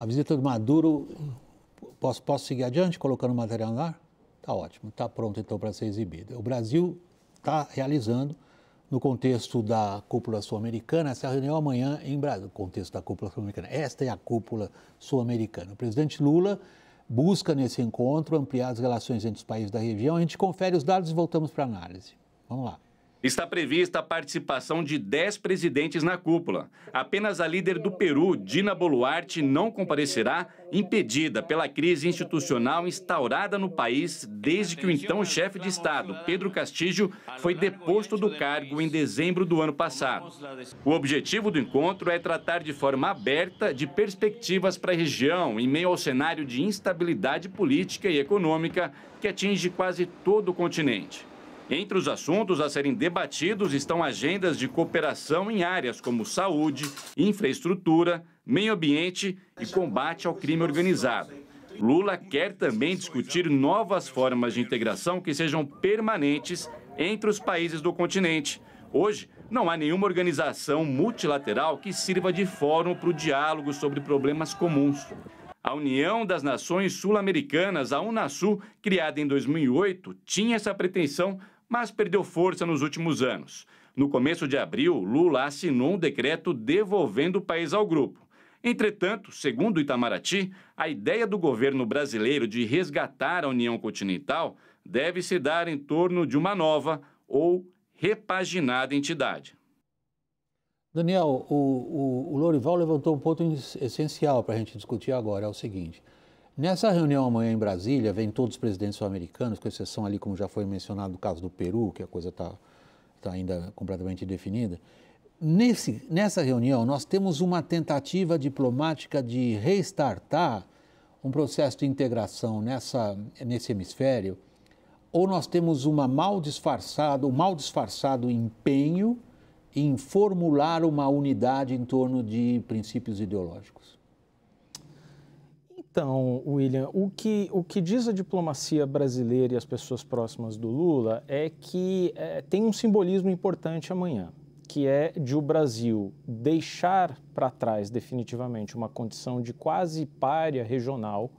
A visita do Maduro, posso, posso seguir adiante colocando o material no ar? Está ótimo, está pronto então para ser exibida. O Brasil está realizando, no contexto da cúpula sul-americana, essa reunião amanhã em Brasília, no contexto da cúpula sul-americana. Esta é a cúpula sul-americana. O presidente Lula busca nesse encontro ampliar as relações entre os países da região. A gente confere os dados e voltamos para a análise. Vamos lá. Está prevista a participação de 10 presidentes na cúpula. Apenas a líder do Peru, Dina Boluarte, não comparecerá, impedida pela crise institucional instaurada no país desde que o então chefe de Estado, Pedro Castillo, foi deposto do cargo em dezembro do ano passado. O objetivo do encontro é tratar de forma aberta de perspectivas para a região em meio ao cenário de instabilidade política e econômica que atinge quase todo o continente. Entre os assuntos a serem debatidos estão agendas de cooperação em áreas como saúde, infraestrutura, meio ambiente e combate ao crime organizado. Lula quer também discutir novas formas de integração que sejam permanentes entre os países do continente. Hoje, não há nenhuma organização multilateral que sirva de fórum para o diálogo sobre problemas comuns. A União das Nações Sul-Americanas, a Unasul, criada em 2008, tinha essa pretensão mas perdeu força nos últimos anos. No começo de abril, Lula assinou um decreto devolvendo o país ao grupo. Entretanto, segundo Itamaraty, a ideia do governo brasileiro de resgatar a União Continental deve se dar em torno de uma nova ou repaginada entidade. Daniel, o, o, o Lorival levantou um ponto essencial para a gente discutir agora: é o seguinte. Nessa reunião amanhã em Brasília, vem todos os presidentes sul-americanos, com exceção ali, como já foi mencionado, do caso do Peru, que a coisa está tá ainda completamente indefinida. Nesse, nessa reunião, nós temos uma tentativa diplomática de restartar um processo de integração nessa, nesse hemisfério, ou nós temos uma mal disfarçado, um mal disfarçado empenho em formular uma unidade em torno de princípios ideológicos? Então, William, o que, o que diz a diplomacia brasileira e as pessoas próximas do Lula é que é, tem um simbolismo importante amanhã, que é de o Brasil deixar para trás definitivamente uma condição de quase párea regional.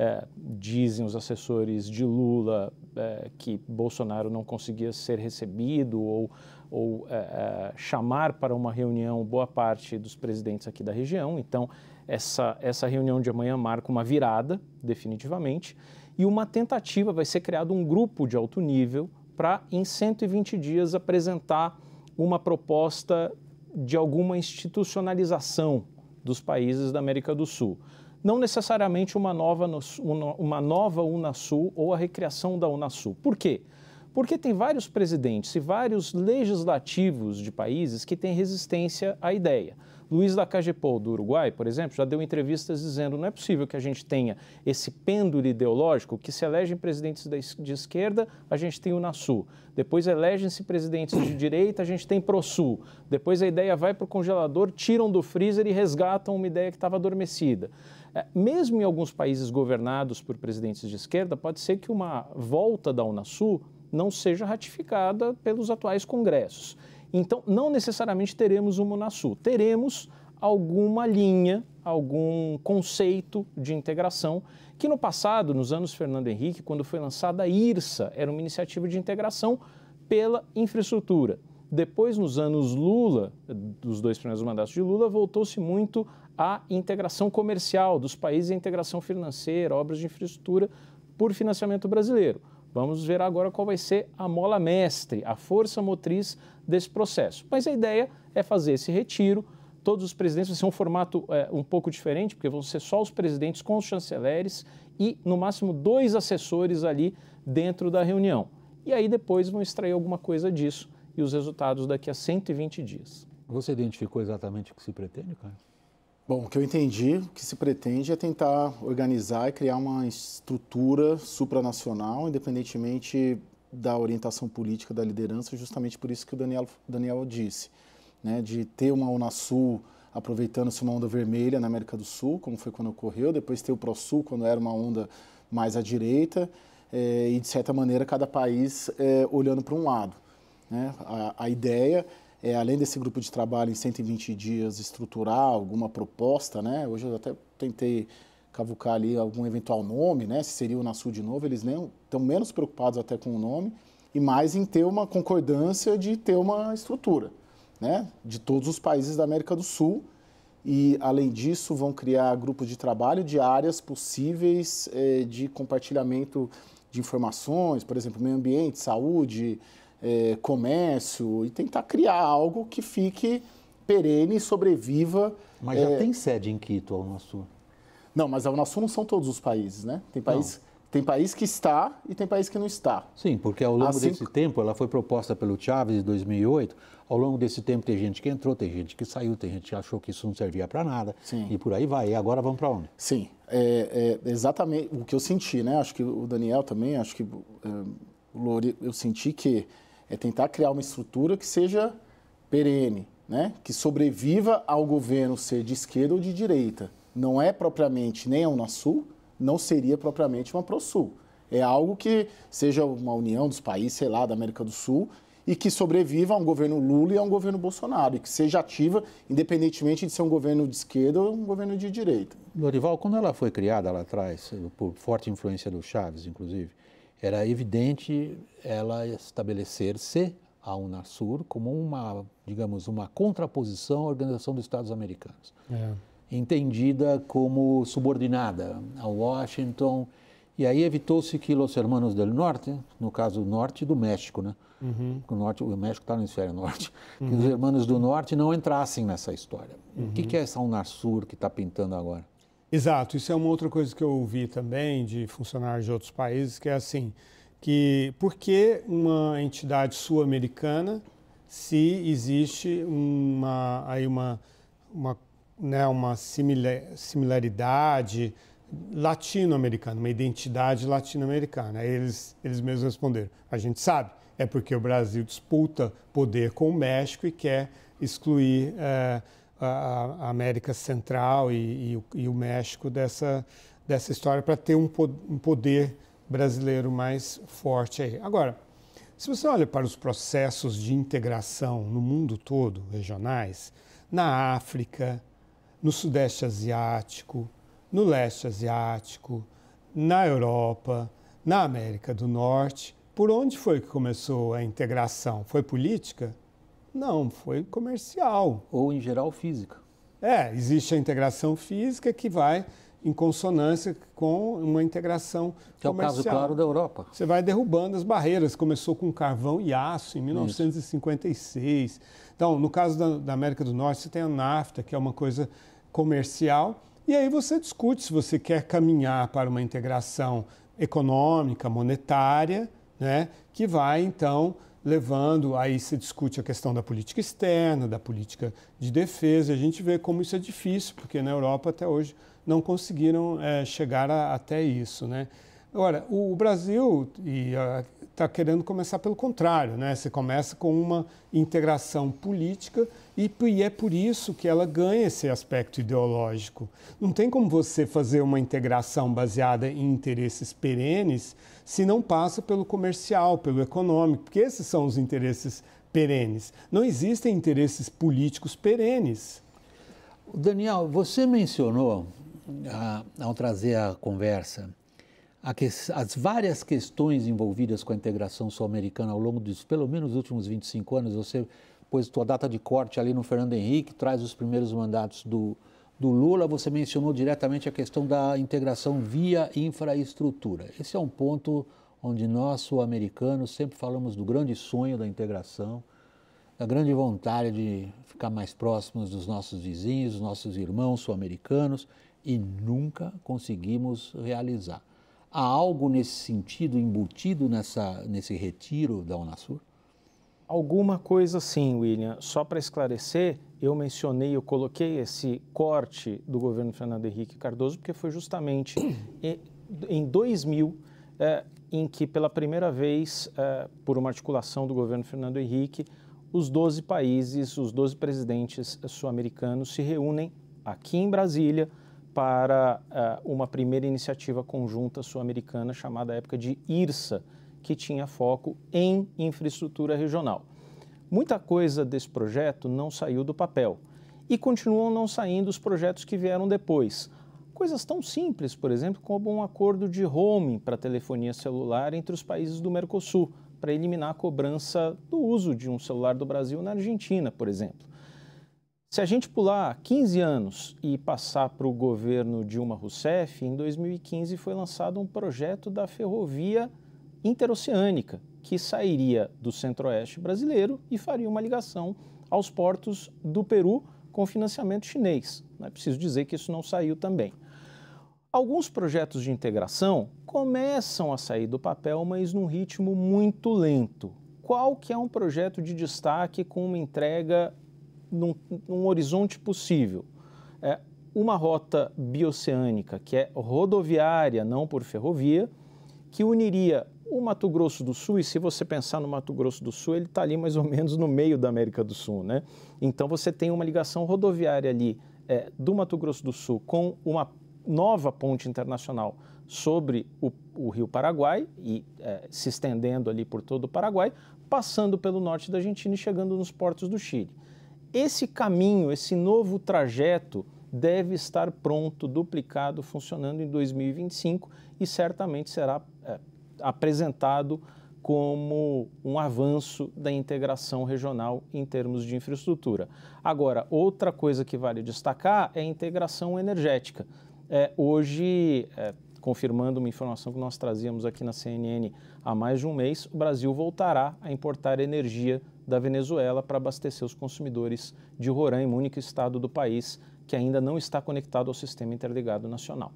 É, dizem os assessores de Lula é, que Bolsonaro não conseguia ser recebido ou, ou é, é, chamar para uma reunião boa parte dos presidentes aqui da região. Então, essa, essa reunião de amanhã marca uma virada, definitivamente, e uma tentativa vai ser criado um grupo de alto nível para, em 120 dias, apresentar uma proposta de alguma institucionalização dos países da América do Sul. Não necessariamente uma nova, uma nova Unasul ou a recriação da Unasul. Por quê? Porque tem vários presidentes e vários legislativos de países que têm resistência à ideia. Luiz da Cagepol, do Uruguai, por exemplo, já deu entrevistas dizendo não é possível que a gente tenha esse pêndulo ideológico que se elegem presidentes de esquerda, a gente tem o Nasul. Depois elegem-se presidentes de direita, a gente tem ProSul. Depois a ideia vai para o congelador, tiram do freezer e resgatam uma ideia que estava adormecida. É, mesmo em alguns países governados por presidentes de esquerda, pode ser que uma volta da Unasul não seja ratificada pelos atuais congressos. Então, não necessariamente teremos o Munasul, teremos alguma linha, algum conceito de integração, que no passado, nos anos Fernando Henrique, quando foi lançada a IRSA, era uma iniciativa de integração pela infraestrutura. Depois, nos anos Lula, dos dois primeiros mandatos de Lula, voltou-se muito à integração comercial dos países, à integração financeira, obras de infraestrutura por financiamento brasileiro. Vamos ver agora qual vai ser a mola mestre, a força motriz desse processo. Mas a ideia é fazer esse retiro. Todos os presidentes, vai ser um formato é, um pouco diferente, porque vão ser só os presidentes com os chanceleres e, no máximo, dois assessores ali dentro da reunião. E aí depois vão extrair alguma coisa disso e os resultados daqui a 120 dias. Você identificou exatamente o que se pretende, cara? Bom, o que eu entendi, o que se pretende é tentar organizar e criar uma estrutura supranacional, independentemente da orientação política da liderança, justamente por isso que o Daniel, Daniel disse, né, de ter uma Unasul aproveitando-se uma onda vermelha na América do Sul, como foi quando ocorreu, depois ter o ProSul, quando era uma onda mais à direita, é, e de certa maneira cada país é, olhando para um lado. Né? A, a ideia é, além desse grupo de trabalho em 120 dias, estruturar alguma proposta, né? Hoje eu até tentei cavucar ali algum eventual nome, né? Se seria o Nassul de novo, eles nem estão menos preocupados até com o nome e mais em ter uma concordância de ter uma estrutura, né? De todos os países da América do Sul e além disso vão criar grupos de trabalho de áreas possíveis eh, de compartilhamento de informações, por exemplo, meio ambiente, saúde, é, comércio e tentar criar algo que fique perene e sobreviva. Mas já é... tem sede em Quito, a Unasul? Não, mas a Unasul não são todos os países, né? Tem país, tem país que está e tem país que não está. Sim, porque ao longo assim... desse tempo, ela foi proposta pelo Chávez em 2008, ao longo desse tempo tem gente que entrou, tem gente que saiu, tem gente que achou que isso não servia para nada Sim. e por aí vai. E agora vamos para onde? Sim, é, é, exatamente o que eu senti, né? Acho que o Daniel também, acho que é, o Lori, eu senti que é tentar criar uma estrutura que seja perene, né? que sobreviva ao governo ser de esquerda ou de direita. Não é propriamente nem a Unasul, não seria propriamente uma Prosul. É algo que seja uma união dos países, sei lá, da América do Sul, e que sobreviva a um governo Lula e a um governo Bolsonaro, e que seja ativa, independentemente de ser um governo de esquerda ou um governo de direita. Lorival, quando ela foi criada lá atrás, por forte influência do Chaves, inclusive, era evidente ela estabelecer-se a Unasur como uma, digamos, uma contraposição à Organização dos Estados Americanos, é. entendida como subordinada a Washington. E aí evitou-se que os hermanos do norte, no caso o norte do México, né? Uhum. O, norte, o México está no hemisfério norte, uhum. que os hermanos do norte não entrassem nessa história. Uhum. O que, uhum. que é essa Unasur que está pintando agora? Exato, isso é uma outra coisa que eu ouvi também de funcionários de outros países, que é assim, que por que uma entidade sul-americana, se existe uma, aí uma, uma, né, uma similaridade latino-americana, uma identidade latino-americana? Aí eles, eles mesmos responderam, a gente sabe, é porque o Brasil disputa poder com o México e quer excluir... Eh, a, América Central e, e, o, e, o, México dessa, dessa história para ter um, um poder brasileiro mais forte aí. Agora, se você olha para os processos de integração no mundo todo, regionais, na África, no Sudeste Asiático, no Leste Asiático, na Europa, na América do Norte, por onde foi que começou a integração? Foi política? Não, foi comercial. Ou, em geral, física. É, existe a integração física que vai em consonância com uma integração que comercial. Que é o caso claro da Europa. Você vai derrubando as barreiras. Começou com carvão e aço em 1956. Isso. Então, no caso da, da América do Norte, você tem a NAFTA, que é uma coisa comercial. E aí você discute se você quer caminhar para uma integração econômica, monetária, né, que vai, então, levando, aí se discute a questão da política externa, da política de defesa, e a gente vê como isso é difícil, porque na Europa até hoje não conseguiram é, chegar a, até isso. Né? Agora, o, o Brasil, e a, está querendo começar pelo contrário, né? Você começa com uma integração política e, e, é por isso que ela ganha esse aspecto ideológico. Não tem como você fazer uma integração baseada em interesses perenes se não passa pelo comercial, pelo econômico, porque esses são os interesses perenes. Não existem interesses políticos perenes. Daniel, você mencionou, ah, ao trazer a conversa, as várias questões envolvidas com a integração sul-americana ao longo dos pelo menos últimos 25 anos, você pôs tua data de corte ali no Fernando Henrique, traz os primeiros mandatos do, do Lula, você mencionou diretamente a questão da integração via infraestrutura. Esse é um ponto onde nós, sul-americanos, sempre falamos do grande sonho da integração, da grande vontade de ficar mais próximos dos nossos vizinhos, dos nossos irmãos sul-americanos, e nunca conseguimos realizar. Há algo nesse sentido embutido nessa, nesse retiro da Unasur? Alguma coisa sim, William. Só para esclarecer, eu mencionei, eu coloquei esse corte do governo Fernando Henrique Cardoso, porque foi justamente em 2000 é, em que, pela primeira vez, é, por uma articulação do governo Fernando Henrique, os 12 países, os 12 presidentes sul-americanos se reúnem aqui em Brasília para uh, uma primeira iniciativa conjunta sul-americana chamada época de IRSA, que tinha foco em infraestrutura regional. Muita coisa desse projeto não saiu do papel e continuam não saindo os projetos que vieram depois. Coisas tão simples, por exemplo, como um acordo de roaming para telefonia celular entre os países do Mercosul, para eliminar a cobrança do uso de um celular do Brasil na Argentina, por exemplo. Se a gente pular 15 anos e passar para o governo Dilma Rousseff, em 2015 foi lançado um projeto da ferrovia interoceânica, que sairia do centro-oeste brasileiro e faria uma ligação aos portos do Peru com financiamento chinês. Não é preciso dizer que isso não saiu também. Alguns projetos de integração começam a sair do papel, mas num ritmo muito lento. Qual que é um projeto de destaque com uma entrega num, num horizonte possível. É, uma rota bioceânica, que é rodoviária, não por ferrovia, que uniria o Mato Grosso do Sul, e se você pensar no Mato Grosso do Sul, ele está ali mais ou menos no meio da América do Sul, né? Então você tem uma ligação rodoviária ali é, do Mato Grosso do Sul com uma nova ponte internacional sobre o, o Rio Paraguai e é, se estendendo ali por todo o Paraguai, passando pelo norte da Argentina e chegando nos portos do Chile. Esse caminho, esse novo trajeto, deve estar pronto, duplicado, funcionando em 2025 e certamente será é, apresentado como um avanço da integração regional em termos de infraestrutura. Agora, outra coisa que vale destacar é a integração energética. É, hoje, é, confirmando uma informação que nós trazíamos aqui na CNN há mais de um mês, o Brasil voltará a importar energia da Venezuela para abastecer os consumidores de Roraima, único estado do país que ainda não está conectado ao Sistema Interligado Nacional.